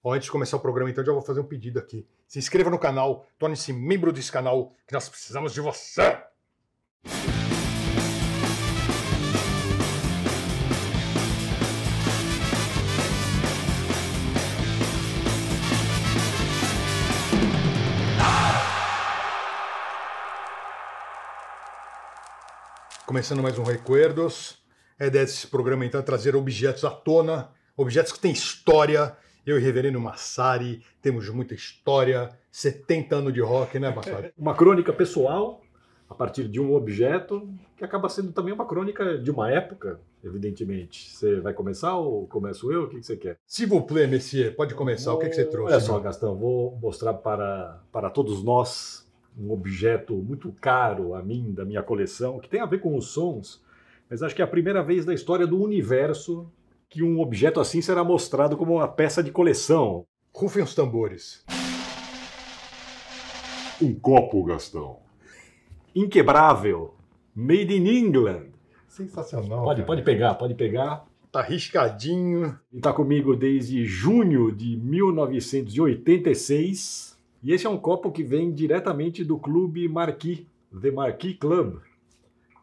Bom, antes de começar o programa, então, já vou fazer um pedido aqui. Se inscreva no canal, torne-se membro desse canal, que nós precisamos de você! Começando mais um Recuerdos. é desse programa, então, trazer objetos à tona, objetos que têm história, eu e Reverendo Massari, temos muita história, 70 anos de rock, né, Massari? Uma crônica pessoal a partir de um objeto que acaba sendo também uma crônica de uma época, evidentemente. Você vai começar ou começo eu? O que você quer? Se vous plaît, pode começar. Vou... O que você trouxe? Olha só, Gastão, vou mostrar para, para todos nós um objeto muito caro a mim, da minha coleção, que tem a ver com os sons, mas acho que é a primeira vez na história do universo que um objeto assim será mostrado como uma peça de coleção. Rufem os tambores. Um copo, Gastão. Inquebrável. Made in England. Sensacional. Pode, pode pegar, pode pegar. Tá riscadinho. E tá comigo desde junho de 1986. E esse é um copo que vem diretamente do clube Marquis, The Marquis Club,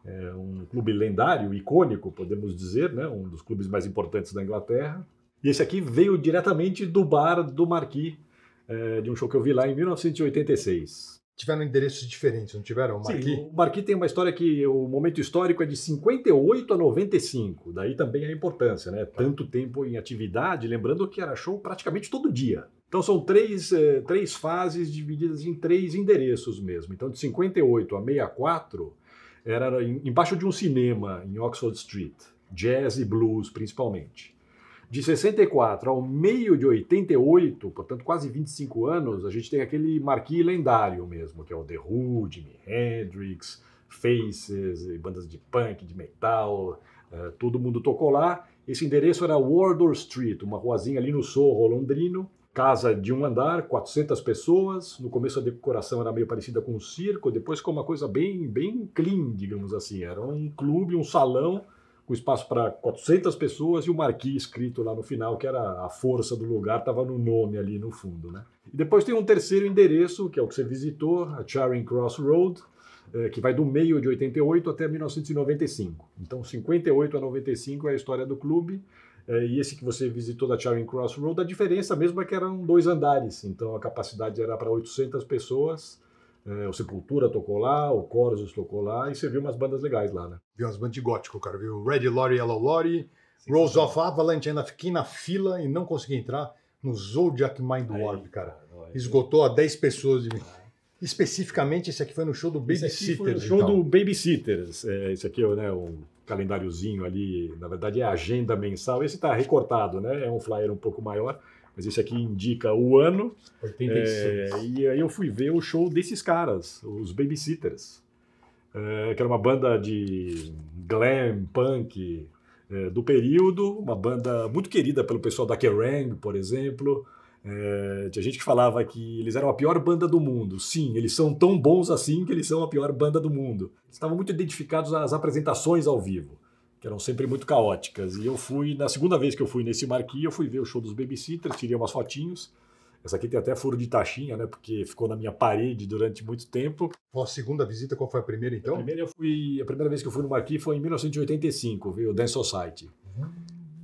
é um clube lendário, icônico, podemos dizer, né? um dos clubes mais importantes da Inglaterra. E esse aqui veio diretamente do bar do Marquis, é, de um show que eu vi lá em 1986. Tiveram endereços diferentes, não tiveram? O Marquis? Sim, o Marquis tem uma história que o momento histórico é de 58 a 95, daí também a importância, né? Tanto tempo em atividade, lembrando que era show praticamente todo dia. Então são três, é, três fases divididas em três endereços mesmo. Então de 58 a 64 era embaixo de um cinema em Oxford Street, jazz e blues principalmente. De 64 ao meio de 88, portanto quase 25 anos, a gente tem aquele marquee lendário mesmo, que é o The Who, Jimi Hendrix, Faces, bandas de punk, de metal, eh, todo mundo tocou lá. Esse endereço era Wardour Street, uma ruazinha ali no Sorro londrino, casa de um andar, 400 pessoas. No começo a decoração era meio parecida com um circo, depois com uma coisa bem, bem clean, digamos assim. Era um clube, um salão com espaço para 400 pessoas e o marquis escrito lá no final, que era a força do lugar, estava no nome ali no fundo. Né? E depois tem um terceiro endereço, que é o que você visitou, a Charing Cross Road, eh, que vai do meio de 88 até 1995. Então, 58 a 95 é a história do clube. É, e esse que você visitou da Charing Cross Road, a diferença mesmo é que eram dois andares, então a capacidade era para 800 pessoas. É, o Sepultura tocou lá, o Corsos tocou lá, e você viu umas bandas legais lá, né? Viu umas bandas de gótico, cara. Viu Red Lorry, Yellow Lorry, Rose of Avalanche, ainda fiquei na fila e não consegui entrar no Zodiac Mind Warp, cara. É. Esgotou a 10 pessoas de mim. Ah, Especificamente, esse aqui foi no show do é Babysitters. Então. show então. do Babysitters. É, esse aqui é né, um calendáriozinho ali, na verdade é a agenda mensal. Esse está recortado, né? É um flyer um pouco maior, mas esse aqui indica o ano. 86. É, e aí eu fui ver o show desses caras, os Babysitters, é, que era uma banda de glam, punk, é, do período, uma banda muito querida pelo pessoal da Kerrang, por exemplo. É, tinha gente que falava que eles eram a pior banda do mundo. Sim, eles são tão bons assim que eles são a pior banda do mundo. Estavam muito identificados às apresentações ao vivo, que eram sempre muito caóticas. E eu fui, na segunda vez que eu fui nesse marquee, eu fui ver o show dos Babysitters, tirei umas fotinhos. Essa aqui tem até furo de taxinha, né? Porque ficou na minha parede durante muito tempo. Foi a segunda visita? Qual foi a primeira, então? A primeira, eu fui, a primeira vez que eu fui no Marquis foi em 1985, viu? Dance Society.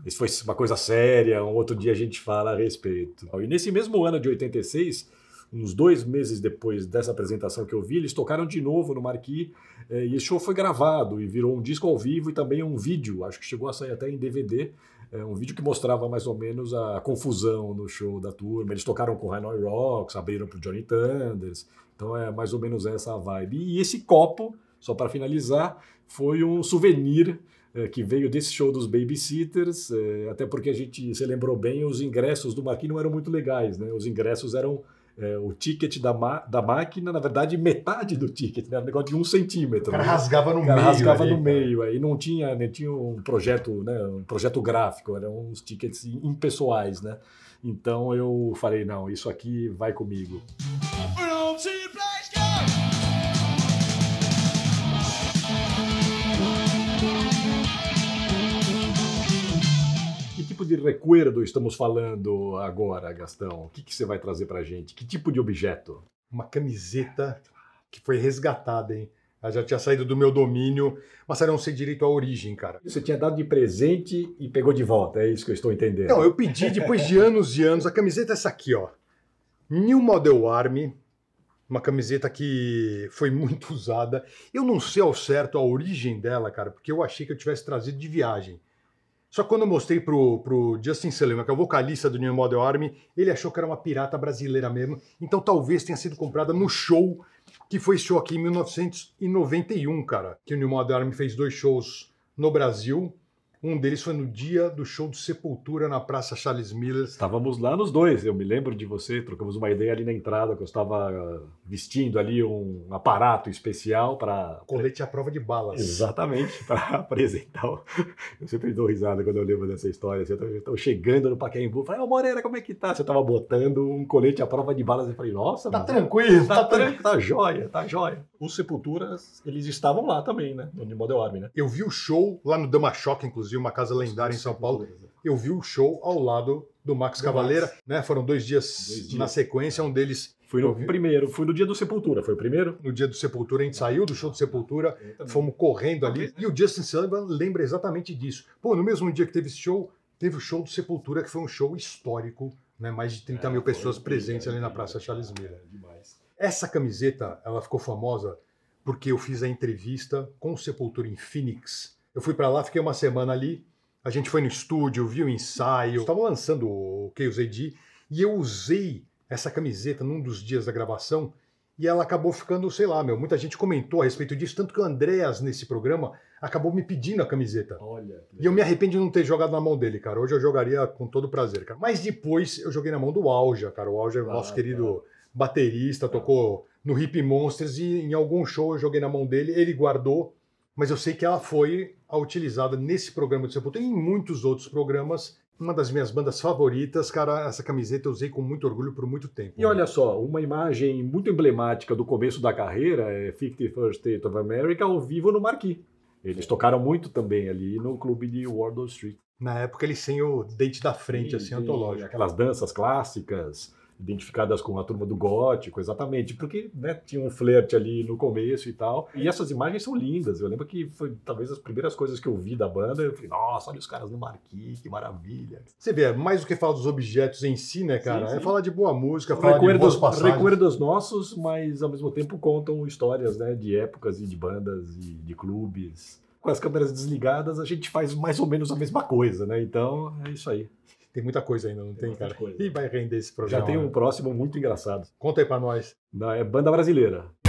Isso foi uma coisa séria, um outro dia a gente fala a respeito. E nesse mesmo ano de 86, uns dois meses depois dessa apresentação que eu vi, eles tocaram de novo no Marquis eh, e esse show foi gravado e virou um disco ao vivo e também um vídeo, acho que chegou a sair até em DVD, eh, um vídeo que mostrava mais ou menos a confusão no show da turma. Eles tocaram com Hanoi Rocks, abriram para Johnny Thunders, então é mais ou menos essa a vibe. E esse copo, só para finalizar, foi um souvenir eh, que veio desse show dos Babysitters, eh, até porque a gente se lembrou bem, os ingressos do Maquin não eram muito legais, né? Os ingressos eram é, o ticket da, da máquina, na verdade, metade do ticket, né? Era um negócio de um centímetro. O cara né? rasgava no o cara meio. rasgava ali, no meio. Aí não tinha, nem né, tinha um projeto, né? um projeto gráfico, eram uns tickets impessoais, né? Então eu falei, não, isso aqui vai comigo. tipo de recuerdo estamos falando agora, Gastão? O que, que você vai trazer pra gente? Que tipo de objeto? Uma camiseta que foi resgatada, hein? Ela já tinha saído do meu domínio, mas era não ser direito a origem, cara. Você tinha dado de presente e pegou de volta, é isso que eu estou entendendo. Não, eu pedi depois de anos e anos. A camiseta é essa aqui, ó. New Model Army, uma camiseta que foi muito usada. Eu não sei ao certo a origem dela, cara, porque eu achei que eu tivesse trazido de viagem. Só que quando eu mostrei pro, pro Justin Selema, que é o vocalista do New Model Army, ele achou que era uma pirata brasileira mesmo. Então talvez tenha sido comprada no show, que foi esse show aqui em 1991, cara. Que o New Model Army fez dois shows no Brasil. Um deles foi no dia do show do Sepultura na Praça Charles Miller. Estávamos lá nos dois, eu me lembro de você, trocamos uma ideia ali na entrada, que eu estava vestindo ali um aparato especial para. Colete à prova de balas. Exatamente, para apresentar. Eu sempre dou risada quando eu lembro dessa história. Assim, eu estou chegando no Pacaembu, falei, ô oh, Moreira, como é que tá? Você estava botando um colete à prova de balas. Eu falei, nossa, tá mano, tranquilo, tá, tá tranquilo, tá jóia, tá jóia. Os Sepulturas, eles estavam lá também, né? No Model Army, né? Eu vi o show lá no Dama Shock, inclusive produziu uma casa lendária em São é Paulo. Eu vi o show ao lado do Max Cavaleira, né? Foram dois dias, dois dias, na sequência, um deles. Fui no vi... primeiro, fui no dia do Sepultura, foi o primeiro? No dia do Sepultura, a gente saiu do show do Sepultura, fomos correndo ali, né? e o Justin Sullivan lembra exatamente disso. Pô, no mesmo dia que teve esse show, teve o show do Sepultura, que foi um show histórico, né? Mais de 30 é, mil pessoas presentes é ali na Praça Charles Miller. É demais. Essa camiseta, ela ficou famosa porque eu fiz a entrevista com o Sepultura em Phoenix, eu fui para lá, fiquei uma semana ali. A gente foi no estúdio, viu o ensaio. Estavam lançando o Chaos AD e eu usei essa camiseta num dos dias da gravação e ela acabou ficando, sei lá, meu, muita gente comentou a respeito disso, tanto que o Andréas, nesse programa, acabou me pedindo a camiseta. Olha. E eu me arrependo de não ter jogado na mão dele, cara. Hoje eu jogaria com todo prazer, cara. Mas depois eu joguei na mão do Alja, cara. O Alja é o ah, nosso querido baterista, tocou no Hip Monsters e em algum show eu joguei na mão dele, ele guardou mas eu sei que ela foi a utilizada nesse programa de Sepultura e em muitos outros programas. Uma das minhas bandas favoritas, cara, essa camiseta eu usei com muito orgulho por muito tempo. E olha só, uma imagem muito emblemática do começo da carreira é 51st State of America ao vivo no Marquis. Eles tocaram muito também ali no clube de Wardour Street. Na época eles têm o dente da frente, assim, antológico. Aquelas danças clássicas, identificadas com a turma do gótico, exatamente, porque né, tinha um flerte ali no começo e tal. E essas imagens são lindas. Eu lembro que foi talvez as primeiras coisas que eu vi da banda. Eu falei, nossa, olha os caras no Marquis, que maravilha. Você vê, é mais do que falar dos objetos em si, né, cara? É sim, sim. É falar de boa música, falar recuerdos, de boas passagens. Recuerdos nossos, mas ao mesmo tempo contam histórias né, de épocas e de bandas e de clubes. Com as câmeras desligadas, a gente faz mais ou menos a mesma coisa, né? Então, é isso aí. Tem muita coisa ainda, não tem, tem cara? Coisa. E vai render esse projeto. Já tem né? um próximo muito engraçado. Conta aí pra nós. é banda brasileira.